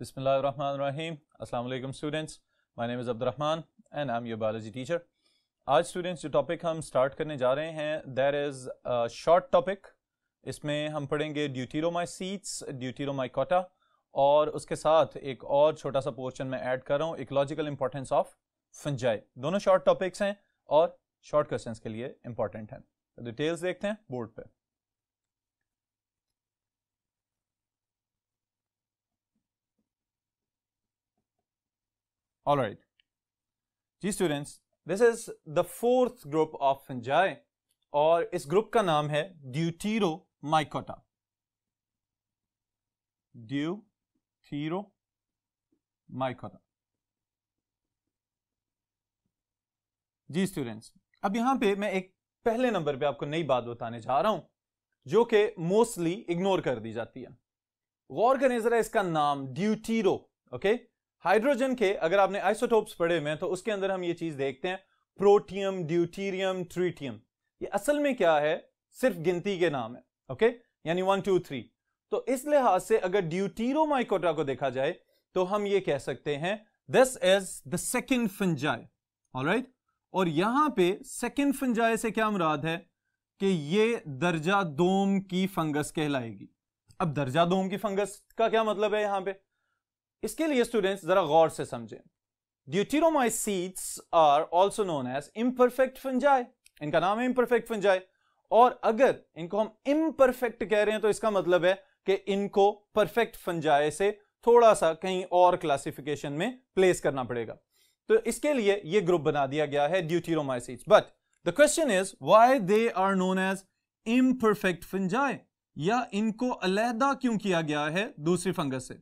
Bismillahirrahmanirrahim. Assalamu alaikum students. My name is Abdurrahman and I'm your biology teacher. आज students जो topic हम start करने जा रहे हैं that is a short topic. इसमें हम पढ़ेंगे deuteromycetes, deuteromycota और उसके साथ एक और छोटा सा पोर्शन मैं ऐड कर रहा हूँ इकोलॉजिकल इंपॉर्टेंस ऑफ फंजाई दोनों शॉर्ट टॉपिक्स हैं और शॉर्ट क्वेश्चंस के लिए इंपॉर्टेंट हैं तो डिटेल्स देखते हैं बोर्ड पे All right. जी students this is the fourth group of fungi और इस ग्रुप का नाम है ड्यूटीरो माइकोटा ड्यूटीरो माइकोटा जी स्टूडेंट्स अब यहां पे मैं एक पहले नंबर पे आपको नई बात बताने जा रहा हूं जो कि मोस्टली इग्नोर कर दी जाती है गौर करें जरा इसका नाम ड्यूटीरो ओके okay? हाइड्रोजन के अगर आपने आइसोटोप्स पढ़े हुए हैं तो उसके अंदर हम ये चीज देखते हैं प्रोटियम ड्यूटीरियम ट्रीटियम ये असल में क्या है सिर्फ गिनती के नाम है ओके यानी वन टू थ्री तो इस लिहाज से अगर माइकोटा को देखा जाए तो हम ये कह सकते हैं this is the second fungi right और यहां पे सेकेंड फंजाई से क्या मुराद है कि ये दर्जा दोम की फंगस कहलाएगी अब दर्जा दोम की फंगस का क्या मतलब है यहां पे इसके लिए स्टूडेंट्स जरा गौर से समझें deuteromycetes are also known as imperfect fungi इनका नाम है इम्परफेक्ट फंजाई और अगर इनको हम इम्परफेक्ट कह रहे हैं तो इसका मतलब है कि इनको परफेक्ट फंजाए से थोड़ा सा कहीं और क्लासिफिकेशन में प्लेस करना पड़ेगा तो इसके लिए ये ग्रुप बना दिया गया है deuteromycetes but the question is why they are known as imperfect fungi या इनको अलहदा क्यों किया गया है दूसरी फंगस से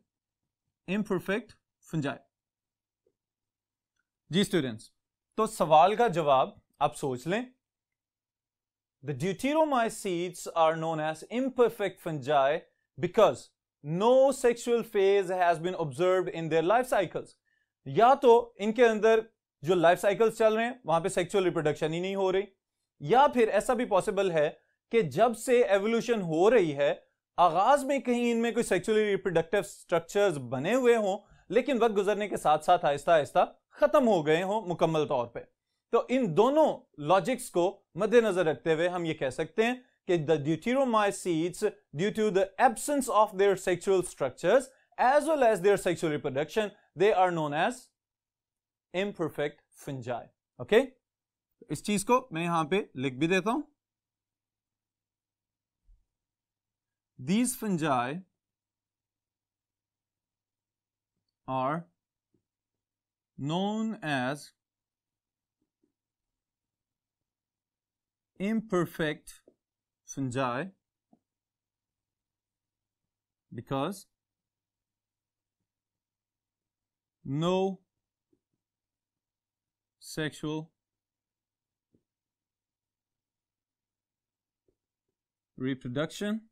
इम्परफेक्ट फंजाई जी स्टूडेंट्स तो सवाल का जवाब आप सोच लें the my deuteromycetes are known as imperfect fungi because no sexual phase has been observe in their life cycles या तो इनके अंदर जो लाइफ साइकिल्स चल रहे हैं वहां पे सेक्सुअल रिप्रोडक्शन ही नहीं हो रही या फिर ऐसा भी पॉसिबल है कि जब से एवोल्यूशन हो रही है आगाज में कहीं इनमें कोई सेक्सुअली रिप्रोडक्टिव स्ट्रक्चर्स बने हुए हों लेकिन वक्त गुजरने के साथ साथ आहिस्ता आहिस्ता खत्म हो गए हों मुकम्मल तौर पर तो इन दोनों लॉजिक्स को मद्देनजर रखते हुए हम ये कह सकते हैं कि the deuteromycetes due to the absence of their sexual structures as well as their sexual reproduction they are known as imperfect fungi okay इस चीज को मैं यहां पे लिख भी देता हूं These fungi are known as imperfect fungi because no sexual reproduction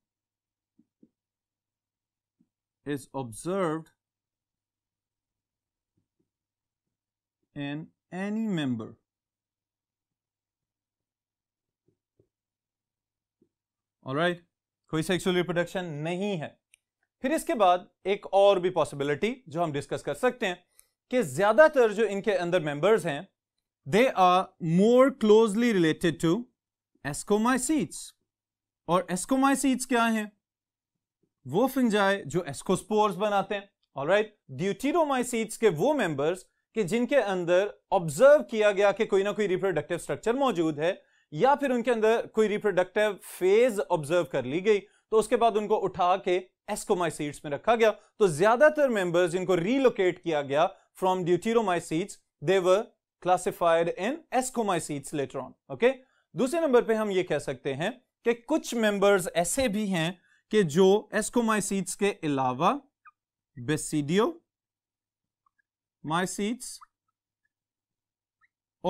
is observed in any member all right. कोई sexual रिप्रोडक्शन नहीं है फिर इसके बाद एक और भी पॉसिबिलिटी जो हम डिस्कस कर सकते हैं कि ज्यादातर जो इनके अंदर मेंबर्स हैं they are more closely related to ascomycetes और एस्कोमाइसीट्स क्या हैं वो फिंजाए जो एस्कोस्पोर्स बनाते हैं ऑल राइट ड्यूटीरोमाइसीट्स के वो मेंबर्स कि जिनके अंदर ऑब्जर्व किया गया कि कोई ना कोई रिप्रोडक्टिव स्ट्रक्चर मौजूद है या फिर उनके अंदर कोई रिप्रोडक्टिव फेज ऑब्जर्व कर ली गई तो उसके बाद उनको उठा के एस्कोमाइसीट्स में रखा गया तो ज्यादातर मेंबर्स जिनको रीलोकेट किया गया from deuteromycetes they were classified in ascomycetes later on okay दूसरे नंबर पर हम ये कह सकते हैं कि कुछ मेंबर्स ऐसे भी हैं कि जो एस्कोमाइसीट्स के अलावा बेसिडियो माइसीट्स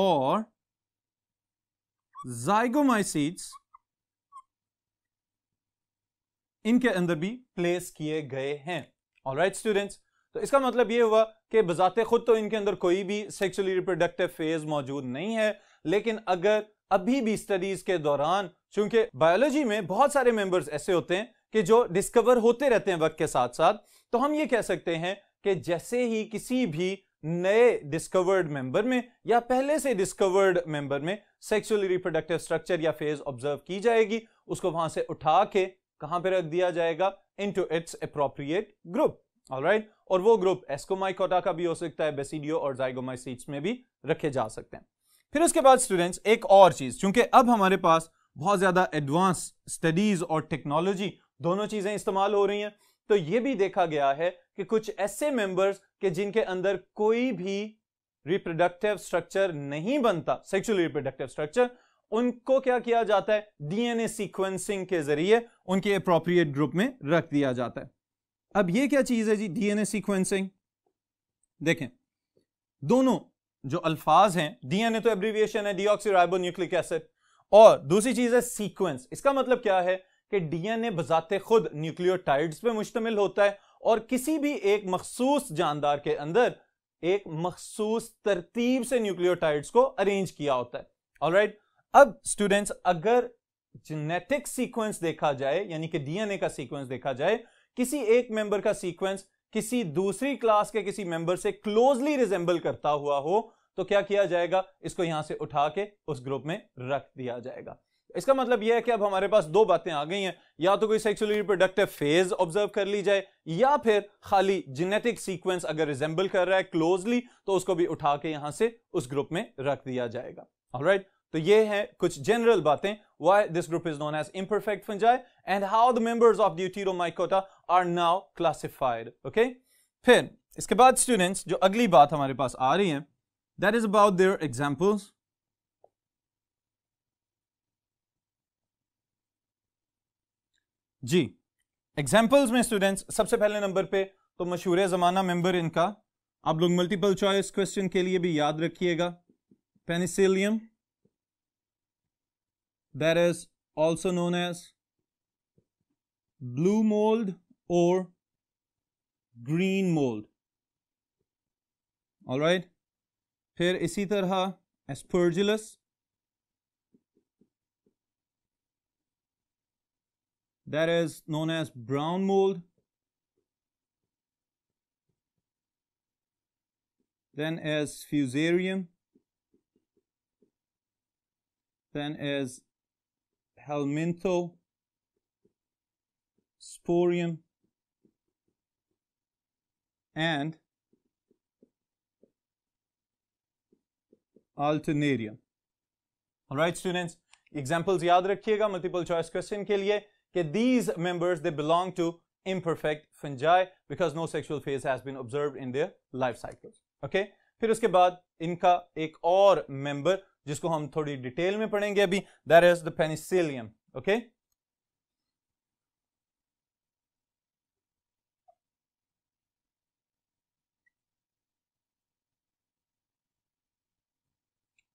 और जाइगोमाइसीट्स इनके अंदर भी प्लेस किए गए हैं ऑल राइट स्टूडेंट्स तो इसका मतलब यह हुआ कि बजाते खुद तो इनके अंदर कोई भी सेक्सुअली रिप्रोडक्टिव फेज मौजूद नहीं है लेकिन अगर अभी भी स्टडीज के दौरान चूंकि बायोलॉजी में बहुत सारे मेंबर्स ऐसे होते हैं कि जो डिस्कवर होते रहते हैं वक्त के साथ साथ तो हम ये कह सकते हैं कि जैसे ही किसी भी नए डिस्कवर्ड मेंबर में या पहले से डिस्कवर्ड मेंबर में सेक्सुअली रिप्रोडक्टिव स्ट्रक्चर या फेज ऑब्जर्व की जाएगी उसको वहां से उठा के कहां पे रख दिया जाएगा into its appropriate group alright और वो ग्रुप एस्कोमाइकोटा का भी हो सकता है बेसिडियो और जाइगोमाइसीट्स में भी रखे जा सकते हैं फिर उसके बाद स्टूडेंट्स एक और चीज क्योंकि अब हमारे पास बहुत ज्यादा एडवांस स्टडीज और टेक्नोलॉजी दोनों चीजें इस्तेमाल हो रही हैं तो यह भी देखा गया है कि कुछ ऐसे मेंबर्स के जिनके अंदर कोई भी रिप्रोडक्टिव स्ट्रक्चर नहीं बनता सेक्सुअल रिप्रोडक्टिव स्ट्रक्चर उनको क्या किया जाता है डीएनए सीक्वेंसिंग के जरिए उनके अप्रोप्रिएट ग्रुप में रख दिया जाता है अब ये क्या चीज है जी डीएनए सीक्वेंसिंग देखें दोनों जो अल्फाज हैं डीएनए तो एब्रीविएशन है डीऑक्सीराइबो न्यूक्लिक एसिड और दूसरी चीज है सीक्वेंस इसका मतलब क्या है कि डीएनए बजाते खुद न्यूक्लियोटाइड्स पे मुश्तमिल होता है और किसी भी एक मखसूस जानदार के अंदर एक मखसूस तरतीब से न्यूक्लियोटाइड्स को अरेंज किया होता है ऑलराइट right? अब स्टूडेंट्स अगर जेनेटिक सीक्वेंस देखा जाए यानी कि डीएनए का सीक्वेंस देखा जाए किसी एक मेंबर का सीक्वेंस किसी दूसरी क्लास के किसी मेंबर से क्लोजली रिजेंबल करता हुआ हो तो क्या किया जाएगा इसको यहां से उठा के उस ग्रुप में रख दिया जाएगा इसका मतलब यह है कि अब हमारे पास दो बातें आ गई हैं या तो कोई सेक्सुअली रिप्रोडक्टिव फेज ऑब्जर्व कर ली जाए या फिर खाली जेनेटिक सीक्वेंस अगर रिजेंबल कर रहा है क्लोजली तो उसको भी उठा के यहां से उस ग्रुप में रख दिया जाएगा ऑलराइट तो ये है कुछ जनरल बातें why this group is known as imperfect fungi and how the members of deuteromycota are now classified okay फिर इसके बाद स्टूडेंट्स जो अगली बात हमारे पास आ रही है that is about their examples जी एग्जाम्पल्स में स्टूडेंट्स सबसे पहले नंबर पे तो मशहूर ज़माना मेंबर इनका आप लोग मल्टीपल चॉइस क्वेश्चन के लिए भी याद रखिएगा penicillium that is also known as blue mould और ग्रीन मोल्ड ऑल राइट फिर इसी तरह aspergillus that is known as brown mold. Then is fusarium. Then is helmintho, sporium, and alternarium. Alright students, examples याद रखिएगा multiple choice question के लिए Okay, these members, they belong to imperfect fungi because no sexual phase has been observed in their life cycles. Okay, फिर उसके बाद इनका एक और member जिसको हम थोड़ी डिटेल में पढ़ेंगे अभी that is the penicillium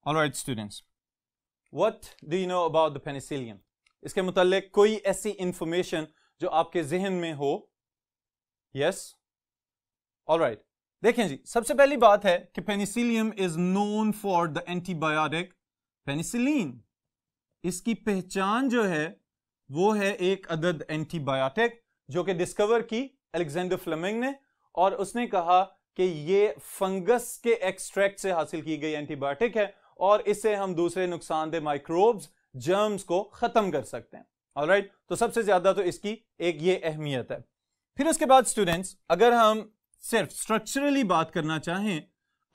All right, students, what do you know about the penicillium? इसके मुतलक कोई ऐसी इंफॉर्मेशन जो आपके जहन में हो यस ऑल राइट देखें जी सबसे पहली बात है कि penicillium is known for the antibiotic penicillin इसकी पहचान जो है वो है एक अदद एंटीबायोटिक जो कि डिस्कवर की एलेक्जेंडर फ्लमिंग ने और उसने कहा कि ये फंगस के एक्सट्रैक्ट से हासिल की गई एंटीबायोटिक है और इससे हम दूसरे नुकसानदेह माइक्रोब्स जर्म्स को खत्म कर सकते हैं ऑल राइट right? तो सबसे ज्यादा तो इसकी एक ये अहमियत है फिर उसके बाद स्टूडेंट्स अगर हम सिर्फ स्ट्रक्चरली बात करना चाहें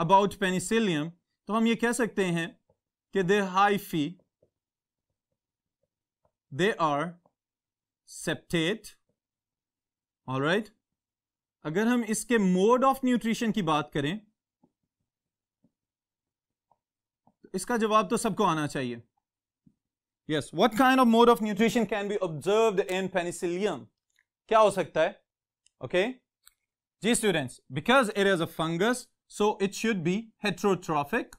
अबाउट पेनिसिलियम तो हम ये कह सकते हैं कि they hyphae they are septate all right अगर हम इसके मोड ऑफ न्यूट्रिशन की बात करें तो इसका जवाब तो सबको आना चाहिए yes what kind of mode of nutrition can be observe in penicillium क्या हो सकता है ओके जी students because it is a fungus so it should be heterotrophic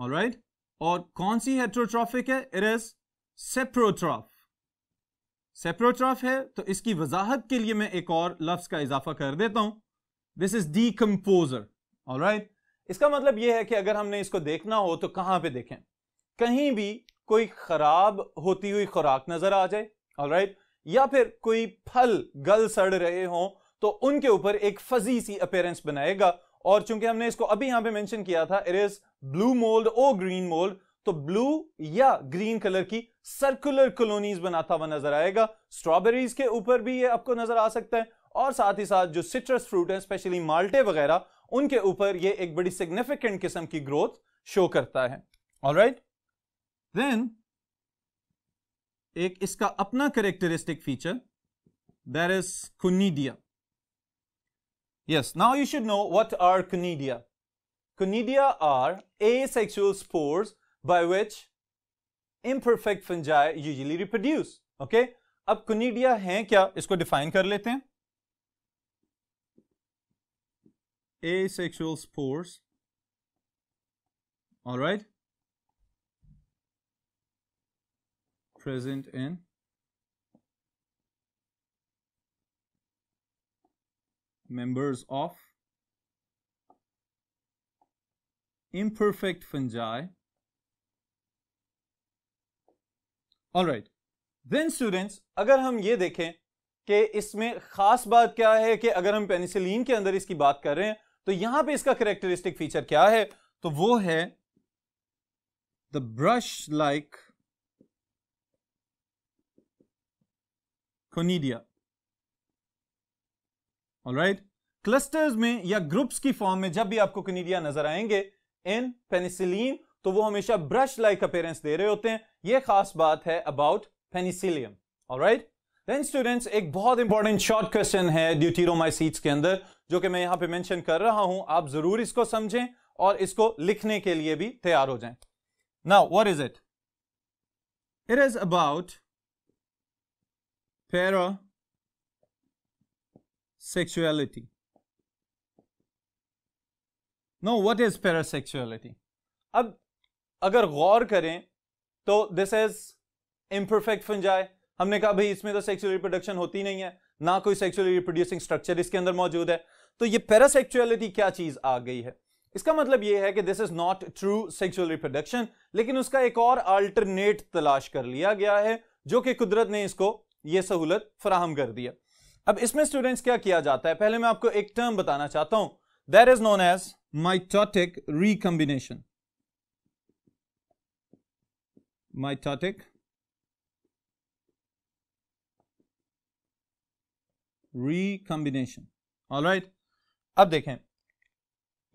all right और कौन सी हेट्रोट्रॉफिक है इट इज सेप्रोट्रॉफ सेप्रोट्रॉफ है तो इसकी वजाहत के लिए मैं एक और लफ्ज का इजाफा कर देता हूं this is decomposer all right इसका मतलब यह है कि अगर हमने इसको देखना हो तो कहां पे देखें कहीं भी कोई खराब होती हुई खुराक नजर आ जाए राइट या फिर कोई फल गल सड़ रहे हो तो उनके ऊपर एक फजी सी अपेयरेंस बनाएगा और चूंकि हमने इसको अभी यहां पे मेंशन किया था it is blue mould or green mould तो ब्लू या ग्रीन कलर की सर्कुलर कॉलोनीज बनाता हुआ नजर आएगा स्ट्रॉबेरीज के ऊपर भी ये आपको नजर आ सकता है और साथ ही साथ जो सिट्रस फ्रूट है स्पेशली माल्टे वगैरह उनके ऊपर ये एक बड़ी सिग्निफिकेंट किस्म की ग्रोथ शो करता है ऑल राइट देन एक इसका अपना characteristic feature there is conidia yes now you should know what are conidia conidia are asexual spores by which imperfect fungi usually reproduce okay अब conidia हैं क्या इसको define कर लेते हैं asexual spores. All right. Present in members of imperfect fungi. All right. Then students, अगर हम ये देखें कि इसमें खास बात क्या है कि अगर हम पेनिसिलिन के अंदर इसकी बात कर रहे हैं तो यहां पे इसका करेक्टरिस्टिक फीचर क्या है तो वो है the brush like conidia right clusters में या ग्रुप्स की फॉर्म में जब भी आपको कोनीडिया नजर आएंगे इन पेनिसिलिन तो वो हमेशा ब्रश लाइक अपेयरेंस दे रहे होते हैं ये खास बात है about penicillium right then students एक बहुत इंपॉर्टेंट शॉर्ट क्वेश्चन है ड्यूटीरोमाइसीट्स के अंदर जो कि मैं यहां पे मेंशन कर रहा हूं आप जरूर इसको समझें और इसको लिखने के लिए भी तैयार हो जाएं now what is it it is about parasexuality no what is sexuality अब अगर गौर करें तो दिस इज इम्परफेक्ट फंजाई हमने कहा भाई इसमें तो सेक्सुअल रिप्रोडक्शन होती नहीं है ना कोई सेक्सुअल रिप्रोड्यूसिंग स्ट्रक्चर इसके अंदर मौजूद है तो ये पैरासेक्चुअलिटी क्या चीज आ गई है इसका मतलब यह है कि this is not true sexual reproduction लेकिन उसका एक और अल्टरनेट तलाश कर लिया गया है जो कि कुदरत ने इसको यह सहूलत फराहम कर दिया अब इसमें स्टूडेंट्स क्या किया जाता है पहले मैं आपको एक टर्म बताना चाहता हूं there is known as mitotic recombination mitotic recombination all right अब देखें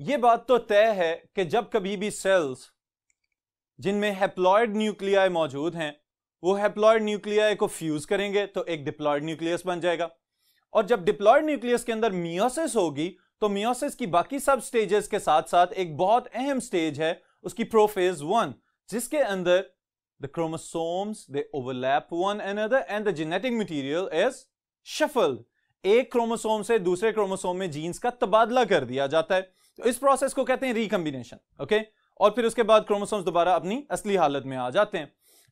यह बात तो तय है कि जब कभी भी सेल्स जिनमें हेप्लॉयड न्यूक्लियाई मौजूद हैं वो हेप्लॉयड न्यूक्लियाई को फ्यूज करेंगे तो एक डिप्लॉयड न्यूक्लियस बन जाएगा और जब डिप्लॉयड न्यूक्लियस के अंदर मियोसिस होगी तो मियोसिस की बाकी सब स्टेजेस के साथ साथ एक बहुत अहम स्टेज है उसकी प्रोफेज वन जिसके अंदर the chromosomes overlap one one other and the genetic material is shuffled एक क्रोमोसोम से दूसरे क्रोमोसोम में जीन्स का तबादला कर दिया जाता है तो इस प्रोसेस को कहते हैं रिकम्बिनेशन ओके और फिर उसके बाद क्रोमोसोम्स दोबारा अपनी असली हालत में आ जाते हैं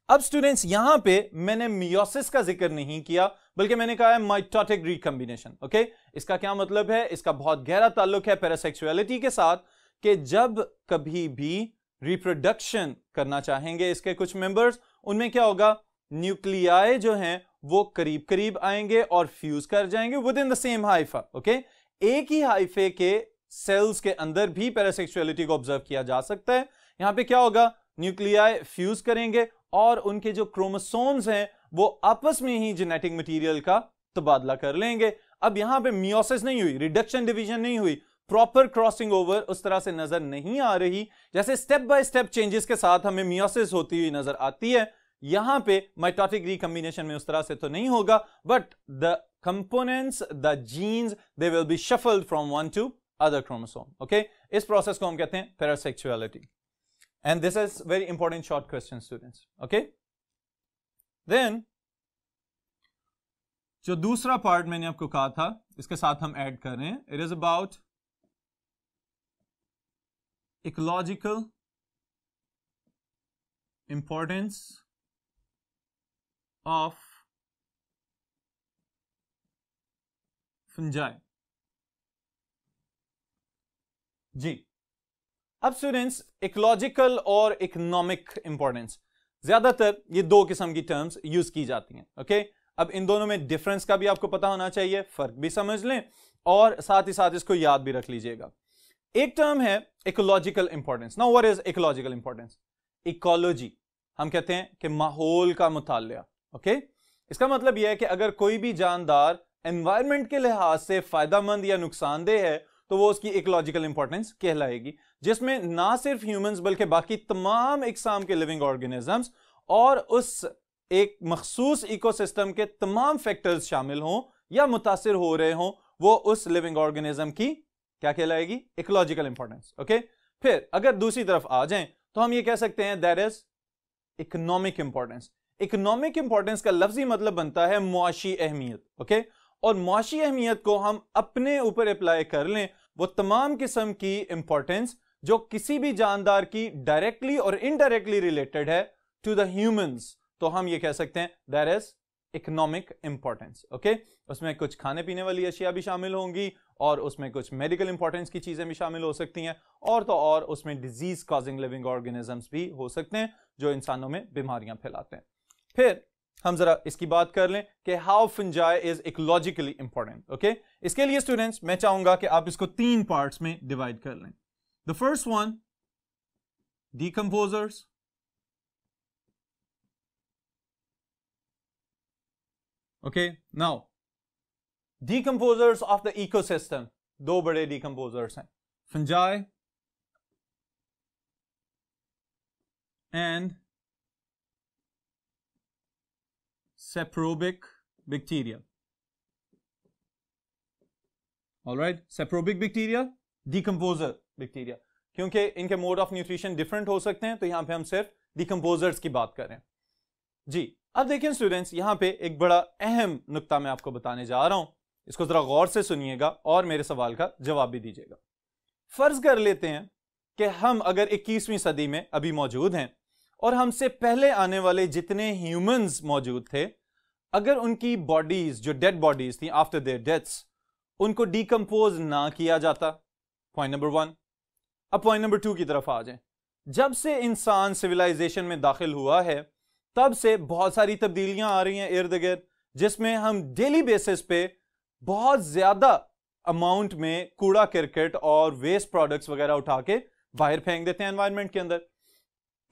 अब स्टूडेंट्स यहां पे मैंने मियोसिस का जिक्र नहीं किया बल्कि मैंने कहा है माइटोटिक रिकम्बिनेशन ओके इसका क्या मतलब है इसका बहुत गहरा ताल्लुक है पैरासेक्सुअलिटी के साथ कि जब कभी भी रिप्रोडक्शन करना चाहेंगे इसके कुछ मेंबर्स उनमें क्या होगा न्यूक्लियाए जो हैं वो करीब करीब आएंगे और फ्यूज कर जाएंगे with in the same hypha okay एक ही हाइफे के सेल्स के अंदर भी पैरासेक्सुअलिटी को ऑब्जर्व किया जा सकता है यहां पे क्या होगा न्यूक्लियाए फ्यूज करेंगे और उनके जो क्रोमोसोम्स हैं वो आपस में ही जेनेटिक मटेरियल का तबादला कर लेंगे अब यहां पे मियोसिस नहीं हुई रिडक्शन डिवीजन नहीं हुई प्रॉपर क्रॉसिंग ओवर उस तरह से नजर नहीं आ रही जैसे स्टेप बाय स्टेप चेंजेस के साथ हमें मियोसिस होती हुई नजर आती है यहां पे माइटोटिक रिकम्बिनेशन में उस तरह से तो नहीं होगा but the components the genes they will be shuffled from one to other chromosome okay इस प्रोसेस को हम कहते हैं parasexuality and this is very important short question students okay then जो दूसरा पार्ट मैंने आपको कहा था इसके साथ हम ऐड कर रहे हैं it is about ecological importance of fungi जी अब स्टूडेंट्स इकोलॉजिकल और इकोनॉमिक इंपॉर्टेंस ज्यादातर ये दो किस्म की टर्म्स यूज की जाती हैं ओके अब इन दोनों में डिफरेंस का भी आपको पता होना चाहिए फर्क भी समझ लें और साथ ही साथ इसको याद भी रख लीजिएगा एक टर्म है इकोलॉजिकल इंपॉर्टेंस ना what is ecological importance ecology हम कहते हैं कि माहौल का मुतालिया ओके इसका मतलब यह है कि अगर कोई भी जानदार एनवायरमेंट के लिहाज से फायदामंद या नुकसानदेह है तो वो उसकी इकोलॉजिकल इंपॉर्टेंस कहलाएगी जिसमें ना सिर्फ ह्यूमंस बल्कि बाकी तमाम इकसाम के लिविंग ऑर्गेनिजम्स और उस एक मखसूस इकोसिस्टम के तमाम फैक्टर्स शामिल हों या मुतासर हो रहे हों वो उस लिविंग ऑर्गेनिज्म की क्या कहलाएगी इकोलॉजिकल इंपॉर्टेंस ओके फिर अगर दूसरी तरफ आ जाए तो हम ये कह सकते हैं there is economic importance economic importance का लफ्जी मतलब बनता है मुआशी अहमियत ओके और मुआशी अहमियत को हम अपने ऊपर अप्लाई कर लें वो तमाम किस्म की इंपॉर्टेंस जो किसी भी जानदार की डायरेक्टली और इनडायरेक्टली रिलेटेड है टू द ह्यूमंस तो हम ये कह सकते हैं there is economic importance okay उसमें कुछ खाने पीने वाली अशिया भी शामिल होंगी और उसमें कुछ मेडिकल इंपॉर्टेंस की चीजें भी शामिल हो सकती हैं और तो और उसमें डिजीज कॉजिंग लिविंग ऑर्गेनिजम्स भी हो सकते हैं जो इंसानों में बीमारियां फैलाते हैं फिर हम जरा इसकी बात कर लें कि how fungi is ecologically important okay इसके लिए स्टूडेंट्स मैं चाहूंगा कि आप इसको तीन पार्ट्स में डिवाइड कर लें the first one decomposers now now of the ecosystem दो बड़े डीकम्पोजर्स हैं fungi and saprobic bacteria. All right, saprobic bacteria, decomposer bacteria. क्योंकि इनके मोड ऑफ न्यूट्रिशन डिफरेंट हो सकते हैं तो यहाँ पे हम सिर्फ डिकम्पोजर्स की बात करें जी अब देखें स्टूडेंट्स यहाँ पे एक बड़ा अहम नुकता मैं आपको बताने जा रहा हूं इसको ज़रा गौर से सुनिएगा और मेरे सवाल का जवाब भी दीजिएगा फ़र्ज़ कर लेते हैं कि हम अगर 21वीं सदी में अभी मौजूद हैं और हमसे पहले आने वाले जितने ह्यूमंस मौजूद थे अगर उनकी बॉडीज जो डेड बॉडीज थी आफ्टर देयर डेथ्स उनको डीकम्पोज ना किया जाता पॉइंट नंबर वन अब पॉइंट नंबर टू की तरफ आ जाए जब से इंसान सिविलाइजेशन में दाखिल हुआ है तब से बहुत सारी तब्दीलियां आ रही हैं इर्द गिर्द जिसमें हम डेली बेसिस पे बहुत ज़्यादा अमाउंट में कूड़ा क्रिकेट और वेस्ट प्रोडक्ट्स वगैरह उठा के बाहर फेंक देते हैं एनवायरनमेंट के अंदर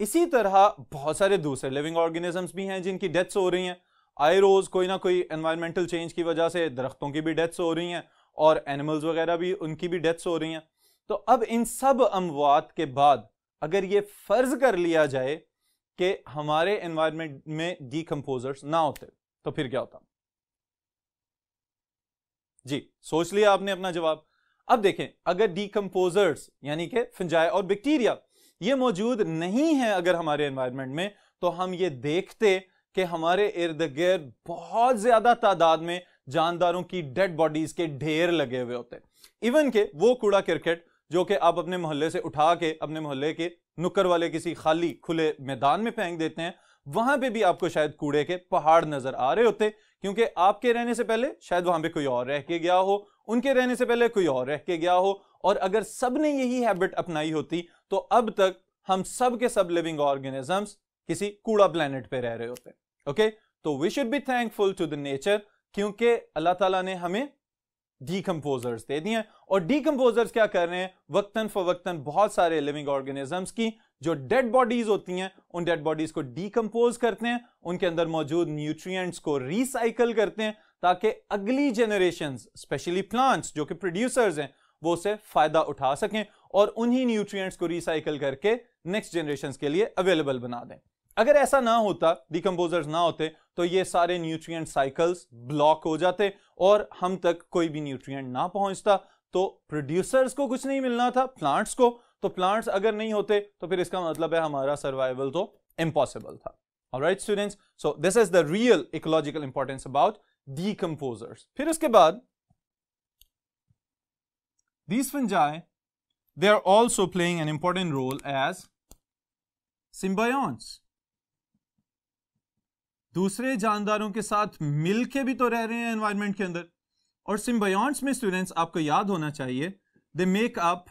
इसी तरह बहुत सारे दूसरे लिविंग ऑर्गेनिजम्स भी हैं जिनकी डेथ्स हो रही हैं आए रोज़ कोई ना कोई एनवायरमेंटल चेंज की वजह से दरख्तों की भी डेथ्स हो रही हैं और एनिमल्स वगैरह भी उनकी भी डेथ्स हो रही हैं तो अब इन सब अमवात के बाद अगर ये फ़र्ज़ कर लिया जाए कि हमारे एनवायरमेंट में डीकम्पोजर्स ना होते तो फिर क्या होता जी सोच लिया आपने अपना जवाब अब देखें अगर डीकम्पोजर्स यानी कि फंजाए और बैक्टीरिया ये मौजूद नहीं है अगर हमारे एनवायरनमेंट में तो हम ये देखते कि हमारे इर्द गिर्द बहुत ज्यादा तादाद में जानदारों की डेड बॉडीज के ढेर लगे हुए होते इवन के वो कूड़ा क्रिकेट जो कि आप अपने मोहल्ले से उठा के अपने मोहल्ले के नुक्कर वाले किसी खाली खुले मैदान में फेंक देते हैं वहां पे भी आपको शायद कूड़े के पहाड़ नजर आ रहे होते क्योंकि आपके रहने से पहले शायद वहां पे कोई और रह के गया हो उनके रहने से पहले कोई और रह के गया हो और अगर सब ने यही हैबिट अपनाई होती तो अब तक हम सब के सब लिविंग ऑर्गेनिजम्स किसी कूड़ा प्लेनेट पे रह रहे होते हैं ओके तो we should be thankful to the nature क्योंकि अल्लाह ताला ने हमें डीकम्पोजर्स दे दिए और डीकम्पोजर्स क्या कर रहे हैं वक्तन फवक्तन बहुत सारे लिविंग ऑर्गेनिजम्स की जो डेड बॉडीज होती हैं उन डेड बॉडीज को डीकम्पोज करते हैं उनके अंदर मौजूद न्यूट्रिएंट्स को रिसाइकल करते हैं ताकि अगली जनरेशन स्पेशली प्लांट्स जो कि प्रोड्यूसर्स हैं वो उसे फायदा उठा सकें और उन्हीं न्यूट्रिएंट्स को रिसाइकल करके नेक्स्ट जनरेशन के लिए अवेलेबल बना दें अगर ऐसा ना होता डिकम्पोजर्स ना होते तो ये सारे न्यूट्रिएंट साइकिल्स ब्लॉक हो जाते और हम तक कोई भी न्यूट्रिएंट ना पहुंचता तो प्रोड्यूसर्स को कुछ नहीं मिलना था प्लांट्स को तो प्लांट्स अगर नहीं होते तो फिर इसका मतलब है हमारा सर्वाइवल तो इम्पॉसिबल था right students so this is the real ecological importance about decomposers फिर उसके बाद these fungi they are also playing an important role as symbionts दूसरे जानदारों के साथ मिल के भी तो रह रहे हैं एनवायरमेंट के अंदर और सिम्बायस में स्टूडेंट्स आपको याद होना चाहिए they make up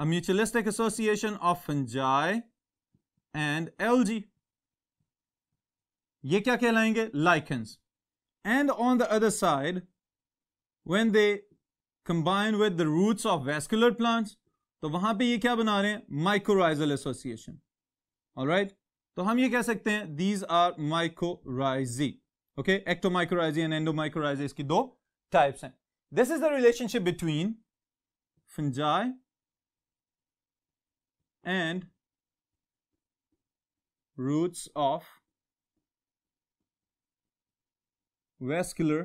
a mutualistic association of fungi and algae ये क्या कहलाएंगे lichens and on the other side when they combine with the roots of vascular plants तो वहां पे ये क्या बना रहे हैं माइक्रोराइजल एसोसिएशन ऑलराइट तो हम ये कह सकते हैं these are mycorrhizae okay ectomycorrhizae and endomycorrhizae इसकी दो टाइप्स हैं this is the relationship between fungi and roots of vascular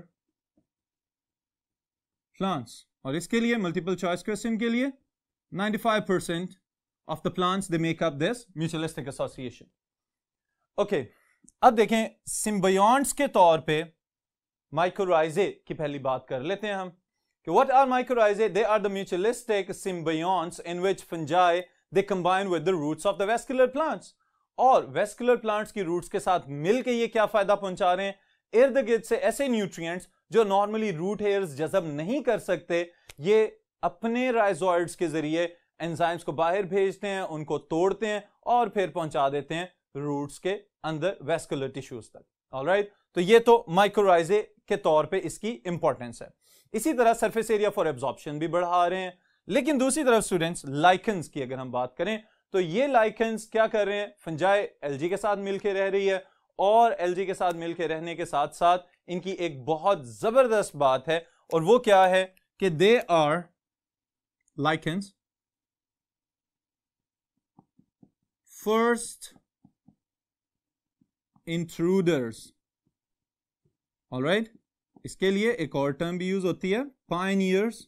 plants और इसके लिए मल्टीपल चॉइस क्वेश्चन के लिए 95% of the plants they make up this mutualistic association okay अब देखें सिम्बियॉन्ट्स के तौर पे माइक्रोराइजे की पहली बात कर लेते हैं हम कि what are mycorrhizae they are the mutualistic symbionts in which fungi they combine with the roots of the vascular plants और वेस्कुलर प्लांट्स की रूट्स के साथ मिलकर ये क्या फायदा पहुंचा रहे हैं इर्द गिर्द से ऐसे न्यूट्रिएंट्स जो नॉर्मली रूट हेयर्स जजब नहीं कर सकते ये अपने राइजॉइड्स के जरिए एंजाइम्स को बाहर भेजते हैं उनको तोड़ते हैं और फिर पहुंचा देते हैं रूट्स के अंदर वेस्कुलर टिश्यूज तक राइट right? तो ये तो माइक्रोराइजे के तौर पे इसकी इंपॉर्टेंस है इसी तरह सरफेस एरिया फॉर एब्जॉर्प्शन भी बढ़ा रहे हैं लेकिन दूसरी तरफ स्टूडेंट्स लाइकन्स की अगर हम बात करें तो ये लाइकन्स क्या कर रहे हैं फंजाई एल के साथ मिलकर रह रही है और एल के साथ मिलकर रहने के साथ साथ इनकी एक बहुत जबरदस्त बात है और वो क्या है कि they are lichens first intruders all right इसके लिए एक और टर्म भी यूज होती है pioneers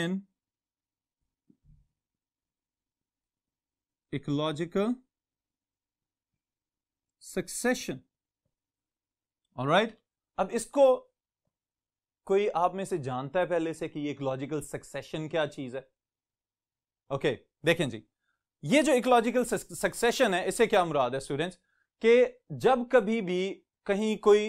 in ecological succession right अब इसको कोई आप में से जानता है पहले से कि ये इकोलॉजिकल सक्सेशन क्या चीज है ओके okay, देखें जी ये जो इकोलॉजिकल सक्सेशन है इसे क्या मुराद है स्टूडेंट्स कि जब कभी भी कहीं कोई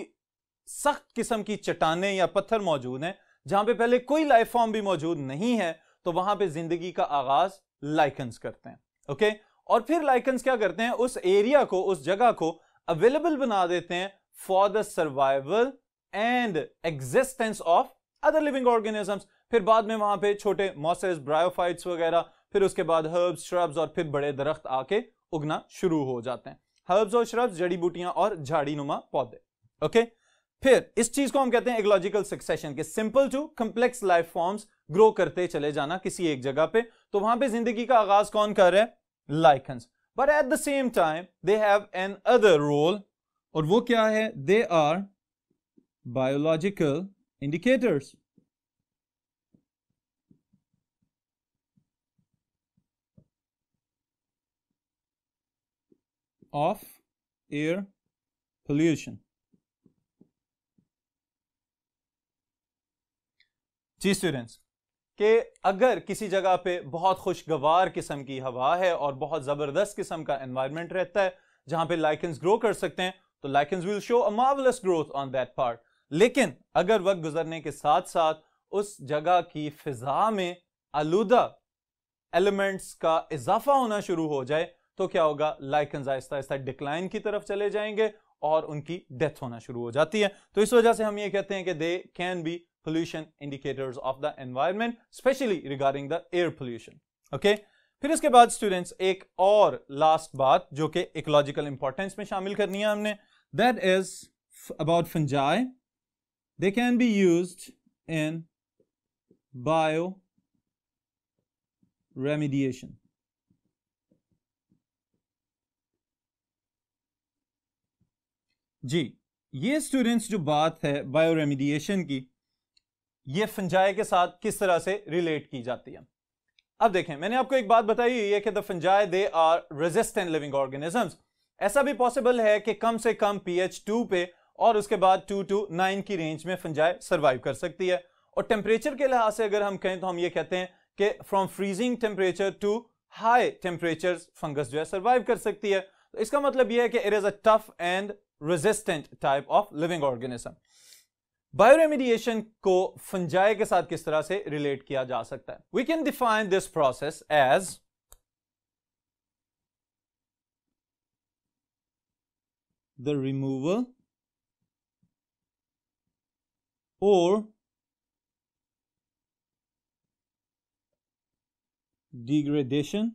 सख्त किस्म की चट्टाने या पत्थर मौजूद हैं जहां पे पहले कोई लाइफ फॉर्म भी मौजूद नहीं है तो वहां पे जिंदगी का आगाज लाइकन्स करते हैं ओके और फिर लाइकन्स क्या करते हैं उस एरिया को उस जगह को अवेलेबल बना देते हैं for the survival and existence of other living organisms फिर बाद में वहां पे छोटे मॉसेस ब्रायोफाइट्स वगैरह फिर उसके बाद हर्ब्स श्रब्स और फिर बड़े दरख्त आके उगना शुरू हो जाते हैं हर्ब्स और श्रब्स जड़ी बूटियां और झाड़ी नुमा पौधे ओके फिर इस चीज को हम कहते हैं एग्लॉजिकल सक्सेशन के simple to complex life forms grow करते चले जाना किसी एक जगह पे तो वहां पे जिंदगी का आगाज कौन कर रहे है lichens but at the same time they have an other role और वो क्या है they are biological indicators of air pollution. जी स्टूडेंट्स के अगर किसी जगह पे बहुत खुशगवार किस्म की हवा है और बहुत ज़बरदस्त किस्म का एनवायरनमेंट रहता है जहां पे लाइक ग्रो कर सकते हैं तो like will show a marvellous growth on that part लेकिन अगर वक्त गुजरने के साथ साथ उस जगह की फिजा में आलूदा एलिमेंट्स का इजाफा होना शुरू हो जाए तो क्या होगा लाइकन्स आहिस्ता आहिस्ता डिक्लाइन की तरफ चले जाएंगे और उनकी डेथ होना शुरू हो जाती है तो इस वजह से हम ये कहते हैं कि they can be pollution indicators of the environment specially regarding the air pollution okay फिर इसके बाद स्टूडेंट्स एक और लास्ट बात जो कि इकोलॉजिकल इंपॉर्टेंस में शामिल करनी है हमने that is about fungi they can be use in bioremediation जी ये स्टूडेंट्स जो बात है बायोरेमिडिएशन की ये फंजाए के साथ किस तरह से रिलेट की जाती है अब देखें मैंने आपको एक बात बताई हुई है कि the fungi they are resistant living organisms ऐसा भी पॉसिबल है कि कम से कम पीएच टू पे और उसके बाद टू टू नाइन की रेंज में फंजाए सर्वाइव कर सकती है और टेम्परेचर के लिहाज से अगर हम कहें तो हम ये कहते हैं कि from freezing temperature to high temperature fungus जो है सर्वाइव कर सकती है तो इसका मतलब यह है कि it is a tough and resistant type of living organism. Bioremediation को फंजाई के साथ किस तरह से रिलेट किया जा सकता है we can define this process as the removal or degradation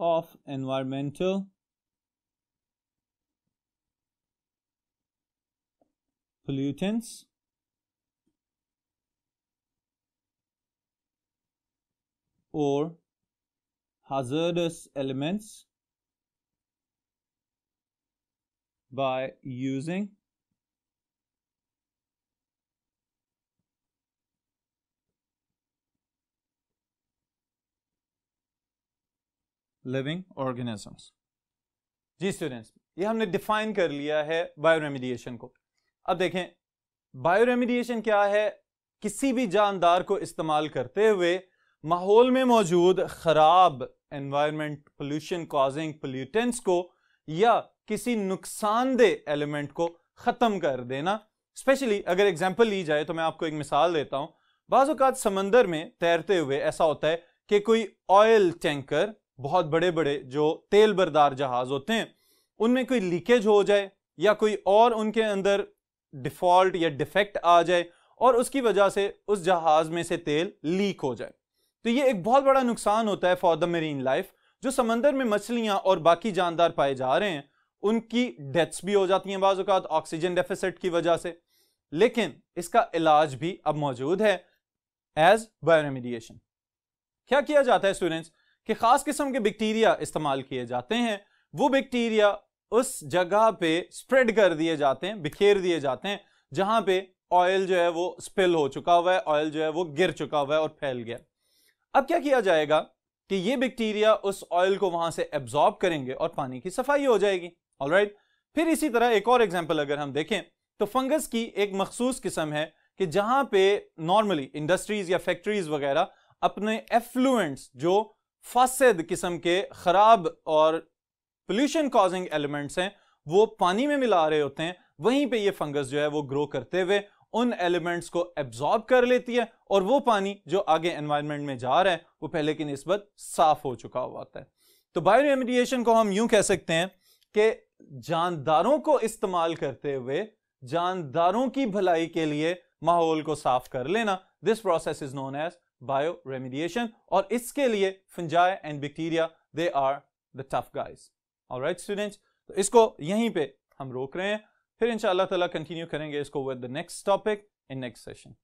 of environmental pollutants or hazardous elements by using living organisms जी स्टूडेंट्स ये हमने डिफाइन कर लिया है बायोरेमिडिएशन को अब देखें बायोरेमिडिएशन क्या है किसी भी जानदार को इस्तेमाल करते हुए माहौल में मौजूद खराब एनवायरमेंट पोल्यूशन कॉजिंग पोल्यूटेंट्स को या किसी नुकसानदेह एलिमेंट को ख़त्म कर देना स्पेशली अगर एग्जाम्पल ली जाए तो मैं आपको एक मिसाल देता हूं बाज़ात समंदर में तैरते हुए ऐसा होता है कि कोई ऑयल टैंकर बहुत बड़े बड़े जो तेल बरदार जहाज होते हैं उनमें कोई लीकेज हो जाए या कोई और उनके अंदर डिफॉल्ट या डिफेक्ट आ जाए और उसकी वजह से उस जहाज में से तेल लीक हो जाए तो ये एक बहुत बड़ा नुकसान होता है फॉर द मेरीन लाइफ जो समंदर में मछलियां और बाकी जानदार पाए जा रहे हैं उनकी डेथ्स भी हो जाती हैं बाज़ अवत ऑक्सीजन डेफिसिट की वजह से लेकिन इसका इलाज भी अब मौजूद है एज बायोरेमिडिएशन क्या किया जाता है स्टूडेंट्स कि खास किस्म के बैक्टीरिया इस्तेमाल किए जाते हैं वो बैक्टीरिया उस जगह पे स्प्रेड कर दिए जाते हैं बिखेर दिए जाते हैं जहां पे ऑयल जो है वो स्पिल हो चुका हुआ है ऑयल जो है वो गिर चुका हुआ है और फैल गया अब क्या किया जाएगा कि ये बैक्टीरिया उस ऑयल को वहां से एब्जॉर्ब करेंगे और पानी की सफाई हो जाएगी ऑल right? फिर इसी तरह एक और एग्जाम्पल अगर हम देखें तो फंगस की एक मखसूस किस्म है कि जहां पे नॉर्मली इंडस्ट्रीज या फैक्ट्रीज वगैरह अपने एफ्लुएंट्स जो फासद किस्म के ख़राब और पोल्यूशन कॉजिंग एलिमेंट्स हैं वो पानी में मिला रहे होते हैं वहीं पे ये फंगस जो है वो ग्रो करते हुए उन एलिमेंट्स को एब्जॉर्ब कर लेती है और वो पानी जो आगे एनवायरनमेंट में जा रहा है वो पहले की नस्बत साफ हो चुका हुआ है तो बायो रेमिडिएशन को हम यूं कह सकते हैं कि जानदारों को इस्तेमाल करते हुए जानदारों की भलाई के लिए माहौल को साफ कर लेना this process is known as bioremediation और इसके लिए fungi and bacteria they are the tough guys और राइट स्टूडेंट्स तो इसको यहीं पे हम रोक रहे हैं फिर इंशाल्लाह ताला कंटिन्यू करेंगे इसको with the next topic in next session